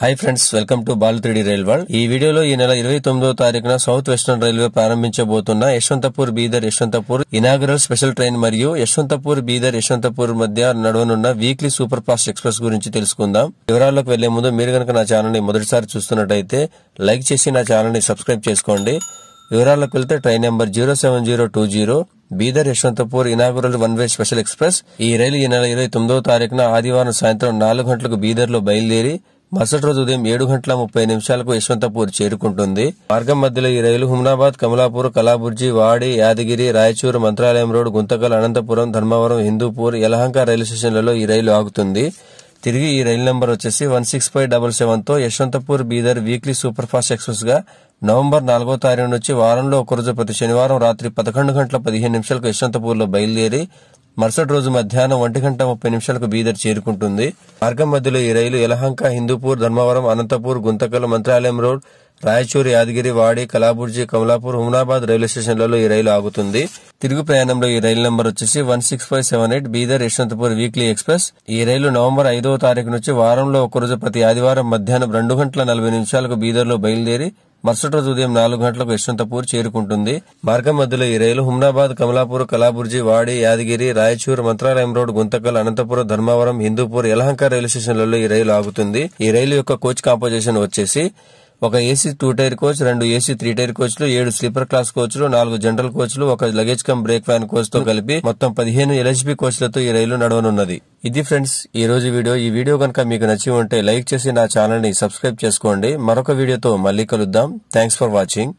hi friends welcome to బాల్ త్రీడి రైల్వాల్ ఈ వీడియోలో ఈ నెల ఇరవై తొమ్మిదో తారీఖున సౌత్ వెస్టర్న్ రైల్వే ప్రారంభించబోతున్న Yeshwantpur Bidar Yeshwantpur inaugural special train మరియు యశ్వంతపూర్ బీదర్ యశ్వంతపూర్ మధ్య నడవనున్న వీక్లీ సూపర్ ఫాస్ట్ ఎక్స్ప్రెస్ గురించి తెలుసుకుందాం వివరాల్లోకి వెళ్లే ముందు మీరు కనుక నా ఛానల్ ని మొదటిసారి చూస్తున్నట్టయితే లైక్ చేసి నా ఛానల్ ని సబ్స్క్రైబ్ చేసుకోండి వివరాల్లోకి వెళ్తే train number zero seven zero two zero Bidar Yeshwantpur inaugural one way special express ఈ రైలు ఈ నెల ఇరవై తొమ్మిదో తారీఖున ఆదివారం సాయంత్రం నాలుగు గంటలకు బీదర్ లో బయలుదేరి మరుసటి రోజు ఉదయం ఏడు గంటల ముప్పై నిమిషాలకు యశ్వంతపూర్ చేరుకుంటుంది మార్గం మధ్యలో ఈ రైలు హుమ్నాబాద్ కమలాపూర్ కలాబుర్జీ వాడి యాదగిరి రాయచూరు మంత్రాలయం రోడ్ గుంతకల్ అనంతపురం ధర్మవరం హిందూపూర్ యలహంక రైల్వే స్టేషన్లలో ఈ రైలు ఆగుతుంది తిరిగి ఈ రైలు నెంబర్ వచ్చేసి వన్ సిక్స్ ఫైవ్ డబల్ సెవెన్తో Yeshwantpur Bidar weekly super fast ఎక్స్ప్రెస్గా నవంబర్ నాలుగో తారీఖు నుంచి వారంలో ఒకరోజు ప్రతి శనివారం రాత్రి పదకొండు గంటల పదిహేను నిమిషాలకు యశ్వంతపూర్లో బయలుదేరి మరుసటి రోజు మధ్యాహ్నం ఒంటి గంట ముప్పై నిమిషాలకు బీదర్ చేరుకుంటుంది మార్గం మధ్యలో ఈ రైలు యలహంక హిందూపూర్ ధర్మవరం అనంతపూర్ గుంతకల్ మంత్రాలయం రోడ్ రాయచూరు యాదగిరి వాడి కలాబుర్జి కమలాపూర్ హుమనాబాద్ రైల్వే స్టేషన్లలో ఈ రైలు ఆగుతుంది తిరుగు ప్రయాణంలో ఈ రైలు నెంబర్ వచ్చేసి one six five seven eight Bidar Yeshwantpur weekly express ఈ రైలు నవంబర్ ఐదవ తారీఖు నుంచి వారంలో ఒకరోజు ప్రతి ఆదివారం మధ్యాహ్నం రెండు గంటల నలభై నిమిషాలకు బీదర్లో బయలుదేరి మరుసటి రోజు ఉదయం నాలుగు గంటలకు యశ్వంతపూర్ చేరుకుంటుంది మార్గం మధ్యలో ఈ రైలు హుమ్నాబాద్ కమలాపూర్ కలాబుర్జీ వాడి యాదగిరి రాయచూర్ మంత్రాలయం రోడ్ గుంతకల్ అనంతపురం ధర్మవరం హిందూపూర్ యలహంక రైల్వే స్టేషన్లలో ఈ రైలు ఆగుతుంది ఈ రైలు యొక్క కోచ్ కాంపోజిషన్ వచ్చేసి ఒక ఏసీ టూ టైర్ కోచ్ రెండు ఏసీ త్రీ టైర్ కోచ్లు ఏడు స్లీపర్ క్లాస్ కోచ్లు నాలుగు జనరల్ కోచ్లు ఒక luggage cum brake van coach తో కలిపి మొత్తం పదిహేను ఎల్హెచ్బి కోచ్లతో ఈ రైలు నడవనున్నది ఇది ఫ్రెండ్స్ ఈ రోజు వీడియో ఈ వీడియో కనుక మీకు నచ్చి ఉంటే లైక్ చేసి నా ఛానల్ని సబ్స్క్రైబ్ చేసుకోండి మరొక వీడియోతో మళ్ళీ కలుద్దాం థ్యాంక్స్ ఫర్ వాచింగ్